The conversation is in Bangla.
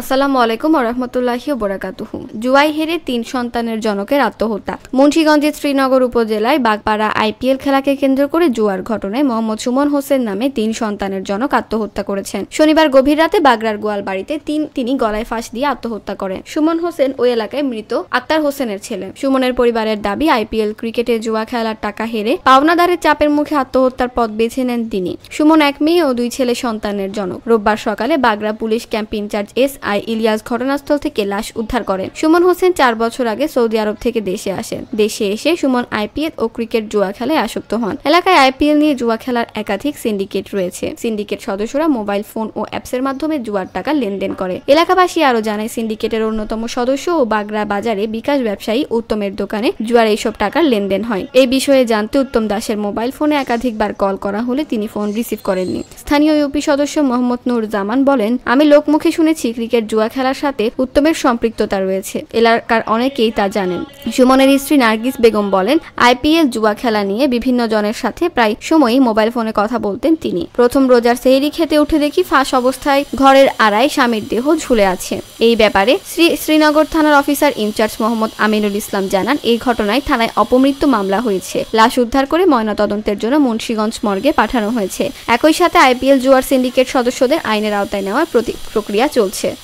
আসসালামু আলাইকুম আরহামতুল্লাহি বোরাকাতুহু জুয়াই হেরে তিন সন্তানের জনকের আত্মহত্যা মুন্সীগঞ্জের শ্রীনগর উপজেলায় বাগপাড়া আইপিএল খেলাকে কেন্দ্র করে জুয়ার ঘটনায় মোহাম্মদ সুমন হোসেন নামে তিন সন্তানের জনক আত্মহত্যা করেছেন শনিবার গভীর রাতে বাগড়ার গোয়াল বাড়িতে তিন তিনি গলায় ফাঁস দিয়ে আত্মহত্যা করেন সুমন হোসেন ওই এলাকায় মৃত আক্তার হোসেনের ছেলে সুমনের পরিবারের দাবি আইপিএল ক্রিকেটে জুয়া খেলার টাকা হেরে পাওনাদারের চাপের মুখে আত্মহত্যার পথ বেছে নেন তিনি সুমন এক মেয়ে ও দুই ছেলে সন্তানের জনক রোববার সকালে Bagra police camp incharge S I Ilias ঘটনাস্থল থেকে লাশ উদ্ধার করেন সুমন হোসেন চার বছর আগে সৌদি আরব থেকে দেশে আসেন দেশে এসে সুমন আইপিএল ও ক্রিকেট জুয়া খেলায় আসক্ত হন এলাকায় আইপিএল নিয়ে জুয়া খেলার একাধিক সিন্ডিকেট রয়েছে সিন্ডিকেট সদস্যরা মোবাইল ফোন ও অ্যাপসের মাধ্যমে জুয়ার টাকা লেনদেন করে এলাকাবাসী আরও জানায় সিন্ডিকেটের অন্যতম সদস্য ও বাগড়া বাজারে বিকাশ ব্যবসায়ী উত্তমের দোকানে জুয়ার এইসব টাকার লেনদেন হয় এই বিষয়ে জানতে উত্তম দাসের মোবাইল ফোনে একাধিকবার কল করা হলে তিনি ফোন রিসিভ করেননি স্থানীয় ইউপি সদস্য মোহাম্মদ নুর জামান বলেন আমি লোকমুখে শুনেছি ক্রিকেট ক্রিকেট জুয়া খেলার সাথে উত্তমের সম্পৃক্ততা রয়েছে এলাকার অনেকেই তা জানেন সুমনের স্ত্রী নার্গিস বেগম বলেন আইপিএল জুয়া খেলা নিয়ে বিভিন্ন জনের সাথে প্রায় সময়ই মোবাইল ফোনে কথা বলতেন তিনি প্রথম রোজার সেহেরি খেতে উঠে দেখি ফাঁস অবস্থায় ঘরের আড়ায় স্বামীর দেহ ঝুলে আছে এই ব্যাপারে শ্রী শ্রীনগর থানার অফিসার ইনচার্জ মোহাম্মদ আমিনুল ইসলাম জানান এই ঘটনায় থানায় অপমৃত্যু মামলা হয়েছে লাশ উদ্ধার করে ময়নাতদন্তের জন্য মুন্সীগঞ্জ মর্গে পাঠানো হয়েছে একই সাথে আইপিএল জুয়ার সিন্ডিকেট সদস্যদের আইনের আওতায় নেওয়ার প্রতি প্রক্রিয়া চলছে